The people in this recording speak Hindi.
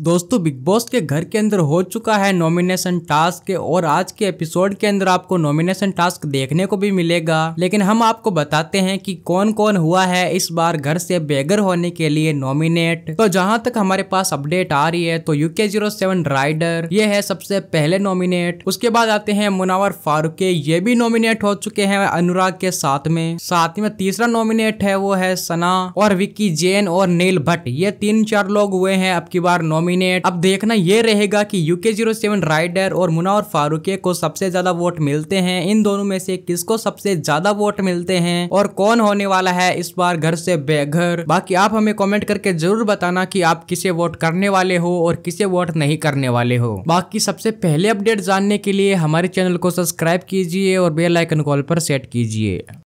दोस्तों बिग बॉस के घर के अंदर हो चुका है नॉमिनेशन टास्क और आज के एपिसोड के अंदर आपको नॉमिनेशन टास्क देखने को भी मिलेगा लेकिन हम आपको बताते हैं कि कौन कौन हुआ है इस बार घर से बेघर होने के लिए नॉमिनेट तो जहां तक हमारे पास अपडेट आ रही है तो यूके जीरो सेवन राइडर ये है सबसे पहले नॉमिनेट उसके बाद आते हैं मुनावर फारूके ये भी नॉमिनेट हो चुके हैं अनुराग के साथ में साथ में तीसरा नॉमिनेट है वो है सना और विक्की जैन और नील भट्ट ये तीन चार लोग हुए हैं अब की बार नॉमिनेट नॉमिनेट अब देखना यह रहेगा कि यूके जीरो सेवन राइडर और मुना और फारूके को सबसे ज्यादा वोट मिलते हैं इन दोनों में से किसको सबसे ज्यादा वोट मिलते हैं और कौन होने वाला है इस बार घर से बेघर बाकी आप हमें कमेंट करके जरूर बताना कि आप किसे वोट करने वाले हो और किसे वोट नहीं करने वाले हो बाकी सबसे पहले अपडेट जानने के लिए हमारे चैनल को सब्सक्राइब कीजिए और बेल आइकन कॉल पर सेट कीजिए